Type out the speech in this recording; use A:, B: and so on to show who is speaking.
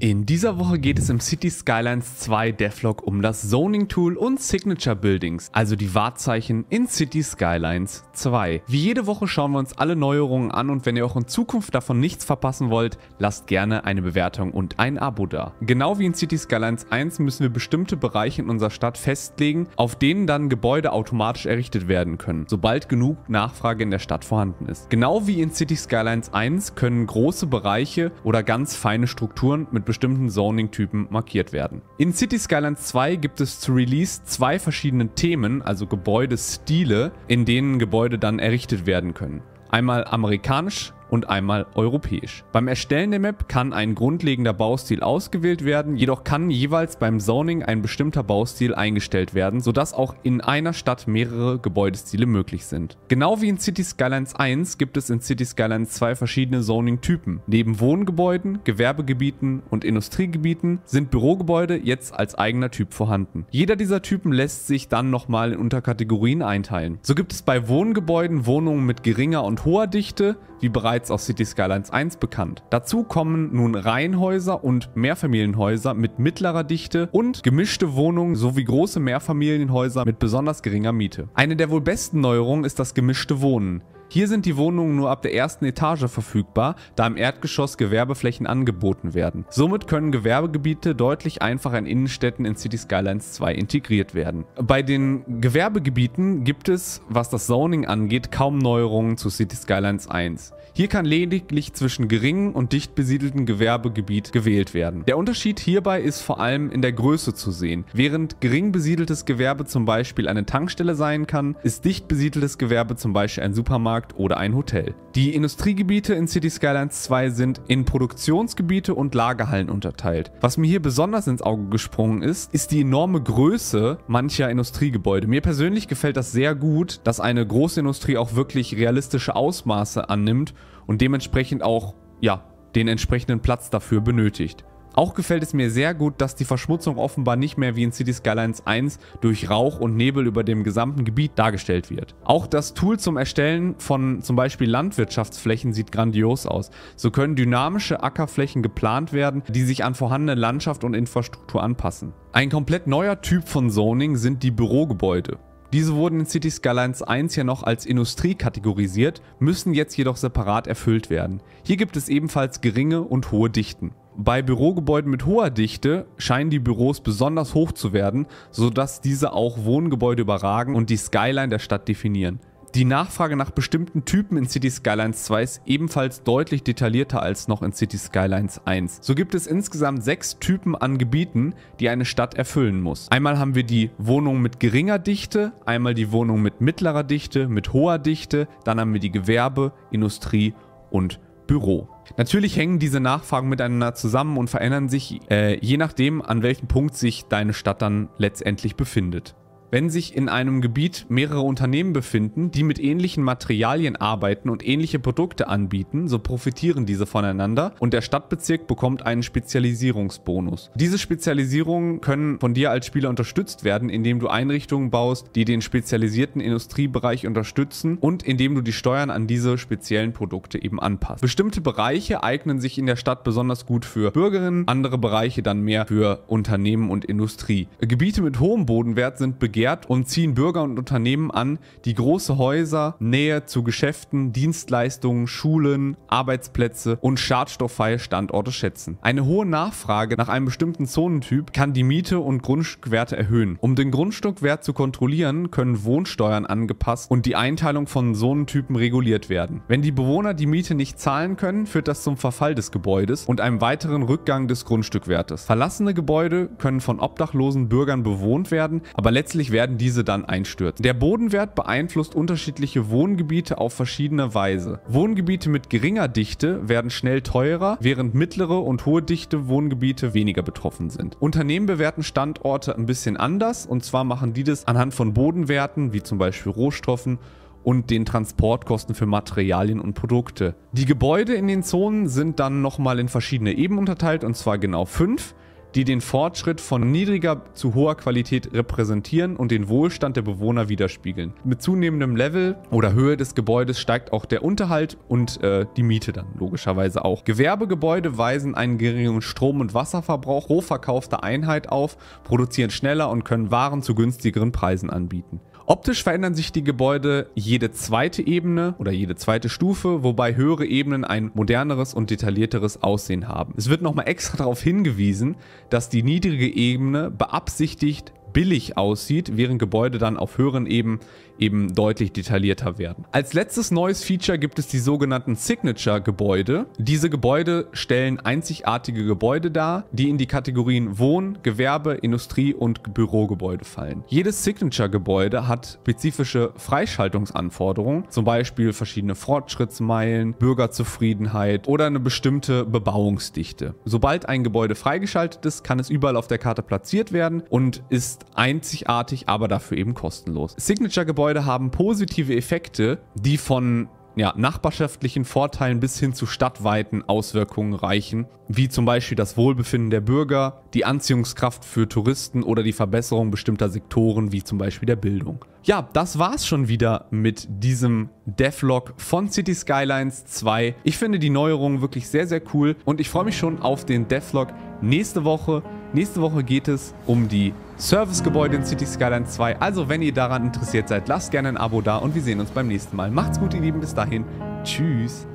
A: In dieser Woche geht es im City Skylines 2 Devlog um das Zoning Tool und Signature Buildings, also die Wahrzeichen in City Skylines 2. Wie jede Woche schauen wir uns alle Neuerungen an und wenn ihr auch in Zukunft davon nichts verpassen wollt, lasst gerne eine Bewertung und ein Abo da. Genau wie in City Skylines 1 müssen wir bestimmte Bereiche in unserer Stadt festlegen, auf denen dann Gebäude automatisch errichtet werden können, sobald genug Nachfrage in der Stadt vorhanden ist. Genau wie in City Skylines 1 können große Bereiche oder ganz feine Strukturen mit bestimmten Zoning-Typen markiert werden. In City Skylines 2 gibt es zu Release zwei verschiedene Themen, also Gebäudestile, in denen Gebäude dann errichtet werden können. Einmal amerikanisch und einmal europäisch. Beim Erstellen der Map kann ein grundlegender Baustil ausgewählt werden, jedoch kann jeweils beim Zoning ein bestimmter Baustil eingestellt werden, sodass auch in einer Stadt mehrere Gebäudestile möglich sind. Genau wie in City Skylines 1 gibt es in City Skylines 2 verschiedene Zoning-Typen. Neben Wohngebäuden, Gewerbegebieten und Industriegebieten sind Bürogebäude jetzt als eigener Typ vorhanden. Jeder dieser Typen lässt sich dann nochmal in Unterkategorien einteilen. So gibt es bei Wohngebäuden Wohnungen mit geringer und hoher Dichte, wie bereits bereits aus City Skylines 1 bekannt. Dazu kommen nun Reihenhäuser und Mehrfamilienhäuser mit mittlerer Dichte und gemischte Wohnungen sowie große Mehrfamilienhäuser mit besonders geringer Miete. Eine der wohl besten Neuerungen ist das gemischte Wohnen. Hier sind die Wohnungen nur ab der ersten Etage verfügbar, da im Erdgeschoss Gewerbeflächen angeboten werden. Somit können Gewerbegebiete deutlich einfacher in Innenstädten in City Skylines 2 integriert werden. Bei den Gewerbegebieten gibt es, was das Zoning angeht, kaum Neuerungen zu City Skylines 1. Hier kann lediglich zwischen geringen und dicht besiedelten Gewerbegebiet gewählt werden. Der Unterschied hierbei ist vor allem in der Größe zu sehen. Während gering besiedeltes Gewerbe zum Beispiel eine Tankstelle sein kann, ist dicht besiedeltes Gewerbe zum Beispiel ein Supermarkt Supermarkt oder ein Hotel. Die Industriegebiete in City Skylines 2 sind in Produktionsgebiete und Lagerhallen unterteilt. Was mir hier besonders ins Auge gesprungen ist, ist die enorme Größe mancher Industriegebäude. Mir persönlich gefällt das sehr gut, dass eine große Industrie auch wirklich realistische Ausmaße annimmt und dementsprechend auch, ja, den entsprechenden Platz dafür benötigt. Auch gefällt es mir sehr gut, dass die Verschmutzung offenbar nicht mehr wie in City Skylines 1 durch Rauch und Nebel über dem gesamten Gebiet dargestellt wird. Auch das Tool zum Erstellen von zum Beispiel Landwirtschaftsflächen sieht grandios aus. So können dynamische Ackerflächen geplant werden, die sich an vorhandene Landschaft und Infrastruktur anpassen. Ein komplett neuer Typ von Zoning sind die Bürogebäude. Diese wurden in City Skylines 1 ja noch als Industrie kategorisiert, müssen jetzt jedoch separat erfüllt werden. Hier gibt es ebenfalls geringe und hohe Dichten. Bei Bürogebäuden mit hoher Dichte scheinen die Büros besonders hoch zu werden, sodass diese auch Wohngebäude überragen und die Skyline der Stadt definieren. Die Nachfrage nach bestimmten Typen in City Skylines 2 ist ebenfalls deutlich detaillierter als noch in City Skylines 1. So gibt es insgesamt sechs Typen an Gebieten, die eine Stadt erfüllen muss. Einmal haben wir die Wohnung mit geringer Dichte, einmal die Wohnung mit mittlerer Dichte, mit hoher Dichte, dann haben wir die Gewerbe, Industrie und Büro. Natürlich hängen diese Nachfragen miteinander zusammen und verändern sich äh, je nachdem, an welchem Punkt sich deine Stadt dann letztendlich befindet wenn sich in einem Gebiet mehrere Unternehmen befinden, die mit ähnlichen Materialien arbeiten und ähnliche Produkte anbieten, so profitieren diese voneinander und der Stadtbezirk bekommt einen Spezialisierungsbonus. Diese Spezialisierungen können von dir als Spieler unterstützt werden, indem du Einrichtungen baust, die den spezialisierten Industriebereich unterstützen und indem du die Steuern an diese speziellen Produkte eben anpasst. Bestimmte Bereiche eignen sich in der Stadt besonders gut für Bürgerinnen, andere Bereiche dann mehr für Unternehmen und Industrie. Gebiete mit hohem Bodenwert sind begehrt vergehrt und ziehen Bürger und Unternehmen an, die große Häuser, Nähe zu Geschäften, Dienstleistungen, Schulen, Arbeitsplätze und schadstofffreie Standorte schätzen. Eine hohe Nachfrage nach einem bestimmten Zonentyp kann die Miete und Grundstückwerte erhöhen. Um den Grundstückwert zu kontrollieren, können Wohnsteuern angepasst und die Einteilung von Zonentypen reguliert werden. Wenn die Bewohner die Miete nicht zahlen können, führt das zum Verfall des Gebäudes und einem weiteren Rückgang des Grundstückwertes. Verlassene Gebäude können von obdachlosen Bürgern bewohnt werden, aber letztlich Natürlich werden diese dann einstürzen. Der Bodenwert beeinflusst unterschiedliche Wohngebiete auf verschiedene Weise. Wohngebiete mit geringer Dichte werden schnell teurer, während mittlere und hohe Dichte Wohngebiete weniger betroffen sind. Unternehmen bewerten Standorte ein bisschen anders und zwar machen die das anhand von Bodenwerten, wie zum Beispiel Rohstoffen und den Transportkosten für Materialien und Produkte. Die Gebäude in den Zonen sind dann nochmal in verschiedene Ebenen unterteilt, und zwar genau fünf die den Fortschritt von niedriger zu hoher Qualität repräsentieren und den Wohlstand der Bewohner widerspiegeln. Mit zunehmendem Level oder Höhe des Gebäudes steigt auch der Unterhalt und äh, die Miete dann logischerweise auch. Gewerbegebäude weisen einen geringen Strom- und Wasserverbrauch pro verkaufter Einheit auf, produzieren schneller und können Waren zu günstigeren Preisen anbieten. Optisch verändern sich die Gebäude jede zweite Ebene oder jede zweite Stufe, wobei höhere Ebenen ein moderneres und detaillierteres Aussehen haben. Es wird nochmal extra darauf hingewiesen, dass die niedrige Ebene beabsichtigt billig aussieht, während Gebäude dann auf höheren Eben eben deutlich detaillierter werden. Als letztes neues Feature gibt es die sogenannten Signature-Gebäude. Diese Gebäude stellen einzigartige Gebäude dar, die in die Kategorien Wohn-, Gewerbe-, Industrie- und Bürogebäude fallen. Jedes Signature-Gebäude hat spezifische Freischaltungsanforderungen, zum Beispiel verschiedene Fortschrittsmeilen, Bürgerzufriedenheit oder eine bestimmte Bebauungsdichte. Sobald ein Gebäude freigeschaltet ist, kann es überall auf der Karte platziert werden und ist einzigartig, aber dafür eben kostenlos. Signature-Gebäude haben positive Effekte, die von ja, nachbarschaftlichen Vorteilen bis hin zu stadtweiten Auswirkungen reichen, wie zum Beispiel das Wohlbefinden der Bürger, die Anziehungskraft für Touristen oder die Verbesserung bestimmter Sektoren, wie zum Beispiel der Bildung. Ja, das war's schon wieder mit diesem Devlog von City Skylines 2. Ich finde die Neuerungen wirklich sehr, sehr cool und ich freue mich schon auf den Devlog nächste Woche Nächste Woche geht es um die Servicegebäude in City Skyline 2. Also wenn ihr daran interessiert seid, lasst gerne ein Abo da und wir sehen uns beim nächsten Mal. Macht's gut, ihr Lieben. Bis dahin. Tschüss.